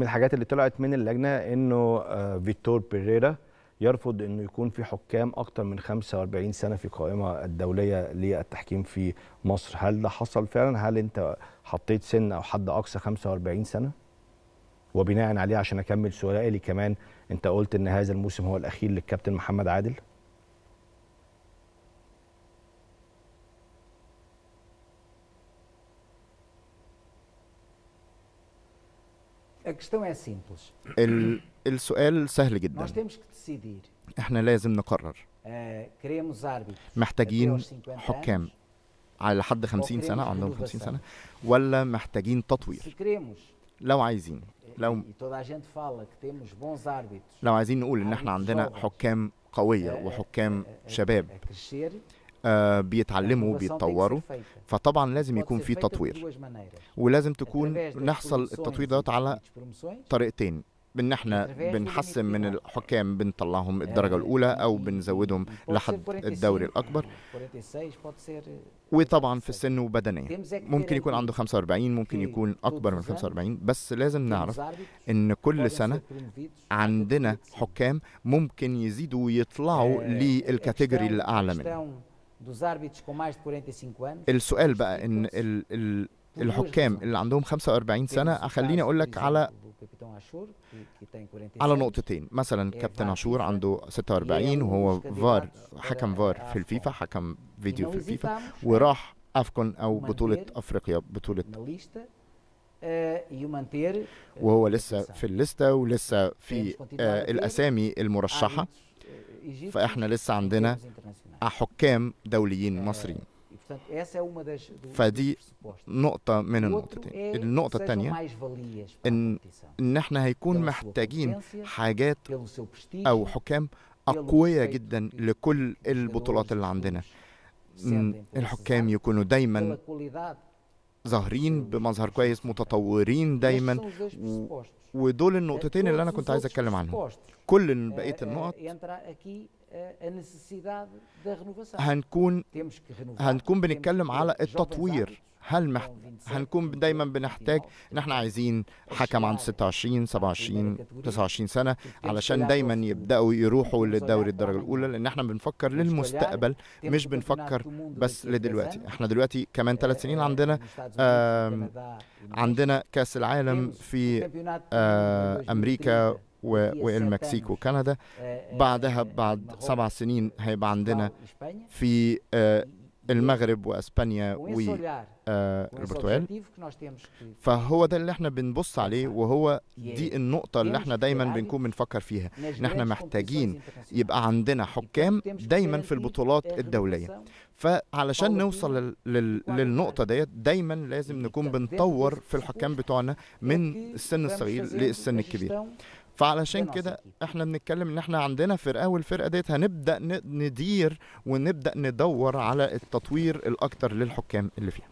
من الحاجات اللي طلعت من اللجنه انه آه، فيتور بيريرا يرفض انه يكون في حكام اكتر من 45 سنه في القائمه الدوليه للتحكيم في مصر، هل ده حصل فعلا؟ هل انت حطيت سن او حد اقصى 45 سنه؟ وبناء عليه عشان اكمل سؤالي كمان انت قلت ان هذا الموسم هو الاخير للكابتن محمد عادل؟ A questão é simples. El, السؤال سهل جدا. Nós temos que decidir. احنا لازم نقرر. آه, queremos árbitros. محتاجين حكام على لحد 50 سنة عندهم 50 سنة ولا محتاجين تطوير. لو عايزين لو لو عايزين نقول ان احنا عندنا حكام قوية eh, وحكام eh, شباب آه، بيتعلموا وبيتطوروا فطبعا لازم يكون في تطوير ولازم تكون نحصل التطوير دوت على طريقتين ان احنا بنحسن من الحكام بنطلعهم الدرجه الاولى او بنزودهم لحد الدوري الاكبر وطبعا في السن وبدنيا ممكن يكون عنده 45 ممكن يكون اكبر من 45 بس لازم نعرف ان كل سنه عندنا حكام ممكن يزيدوا ويطلعوا للكاتيجوري الاعلى منه السؤال بقى ان ال ال الحكام اللي عندهم 45 سنه اخليني اقول لك على على نقطتين مثلا كابتن عاشور عنده 46 وهو فار حكم فار في الفيفا حكم فيديو في الفيفا وراح افكون او بطوله افريقيا بطوله وهو لسه في الليسته ولسه في الاسامي المرشحه فاحنا لسه عندنا حكام دوليين آه، مصريين فدي نقطة من النقطتين النقطة الثانية إن, إن إحنا هيكون محتاجين حاجات أو حكام أقوياء جدا لكل البطولات اللي e عندنا الحكام يكونوا دايما ظاهرين بمظهر كويس متطورين دايما و... ودول النقطتين اللي انا كنت عايز اتكلم عنهم كل eh, بقيه eh, النقط eh، هنكون هنكون بنتكلم على التطوير هل محت... هنكون دايما بنحتاج ان احنا عايزين حكم عنده 26 27 29 سنه علشان دايما يبداوا يروحوا للدوري الدرجه الاولى لان احنا بنفكر للمستقبل مش بنفكر بس لدلوقتي احنا دلوقتي كمان ثلاث سنين عندنا عندنا كاس العالم في آه، امريكا والمكسيك وكندا بعدها بعد سبع سنين هيبقى عندنا في آه، المغرب واسبانيا والبرتغال آه، فهو ده اللي احنا بنبص عليه وهو دي النقطه اللي احنا دايما بنكون بنفكر فيها ان احنا محتاجين يبقى عندنا حكام دايما في البطولات الدوليه فعلشان نوصل للنقطة ديت دايما لازم نكون بنطور في الحكام بتوعنا من السن الصغير للسن الكبير فعلشان كده احنا بنتكلم ان احنا عندنا فرقه والفرقه ديت هنبدا ندير ونبدا ندور على التطوير الاكتر للحكام اللي فيها